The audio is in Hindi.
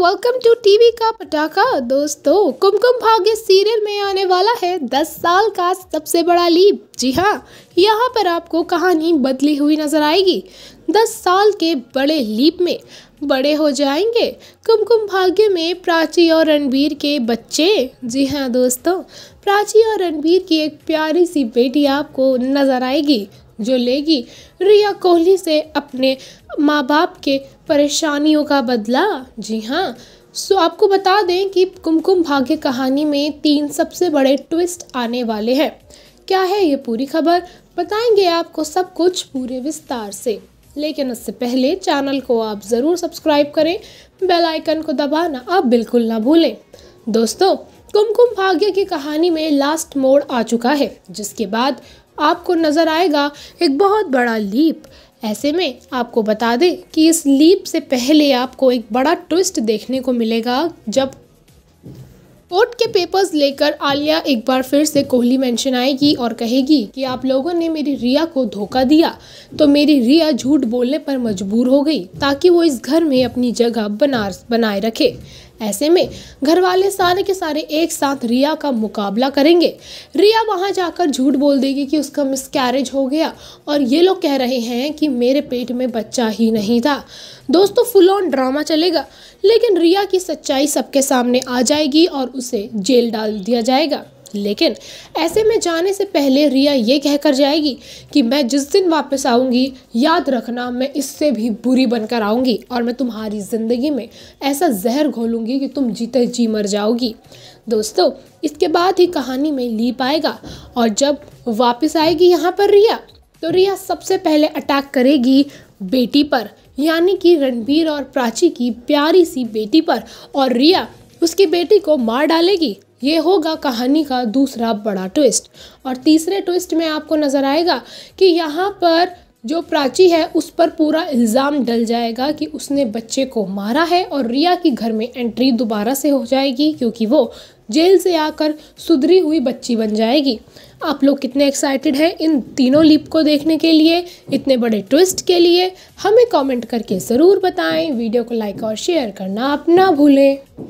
वेलकम टू टीवी का पटाखा दोस्तों कुमकुम भाग्य सीरियल में आने वाला है दस साल का सबसे बड़ा लीप जी हाँ यहाँ पर आपको कहानी बदली हुई नजर आएगी दस साल के बड़े लीप में बड़े हो जाएंगे कुमकुम भाग्य में प्राची और रणबीर के बच्चे जी हाँ दोस्तों प्राची और रणबीर की एक प्यारी सी बेटी आपको नजर आएगी जो लेगी रिया कोहली से अपने माँ बाप के परेशानियों का बदला जी हाँ सो आपको बता दें कि कुमकुम भाग्य कहानी में तीन सबसे बड़े ट्विस्ट आने वाले हैं क्या है ये पूरी खबर बताएंगे आपको सब कुछ पूरे विस्तार से लेकिन उससे पहले चैनल को आप ज़रूर सब्सक्राइब करें बेल आइकन को दबाना आप बिल्कुल ना भूलें दोस्तों कुमकुम भाग्य की कहानी में लास्ट मोड़ आ चुका है जिसके बाद आपको नज़र आएगा एक बहुत बड़ा लीप ऐसे में आपको बता दें कि इस लीप से पहले आपको एक बड़ा ट्विस्ट देखने को मिलेगा जब कोर्ट के पेपर्स लेकर आलिया एक बार फिर से कोहली मेंशन आएगी और कहेगी कि आप लोगों ने मेरी रिया को धोखा दिया तो मेरी रिया झूठ बोलने पर मजबूर हो गई ताकि वो इस घर में अपनी जगह बना बनाए रखे ऐसे में घर वाले सारे के सारे एक साथ रिया का मुकाबला करेंगे रिया वहाँ जाकर झूठ बोल देगी कि उसका कैरेज हो गया और ये लोग कह रहे हैं कि मेरे पेट में बच्चा ही नहीं था दोस्तों फुल ऑन ड्रामा चलेगा लेकिन रिया की सच्चाई सबके सामने आ जाएगी और उसे जेल डाल दिया जाएगा लेकिन ऐसे में जाने से पहले रिया ये कहकर जाएगी कि मैं जिस दिन वापस आऊँगी याद रखना मैं इससे भी बुरी बनकर आऊँगी और मैं तुम्हारी ज़िंदगी में ऐसा जहर घोलूँगी कि तुम जीते जी मर जाओगी दोस्तों इसके बाद ही कहानी में लीप आएगा और जब वापस आएगी यहाँ पर रिया तो रिया सबसे पहले अटैक करेगी बेटी पर यानी कि रणबीर और प्राची की प्यारी सी बेटी पर और रिया उसकी बेटी को मार डालेगी ये होगा कहानी का दूसरा बड़ा ट्विस्ट और तीसरे ट्विस्ट में आपको नज़र आएगा कि यहाँ पर जो प्राची है उस पर पूरा इल्ज़ाम डल जाएगा कि उसने बच्चे को मारा है और रिया की घर में एंट्री दोबारा से हो जाएगी क्योंकि वो जेल से आकर सुधरी हुई बच्ची बन जाएगी आप लोग कितने एक्साइटेड हैं इन तीनों लीप को देखने के लिए इतने बड़े ट्विस्ट के लिए हमें कमेंट करके ज़रूर बताएं वीडियो को लाइक और शेयर करना आप ना भूलें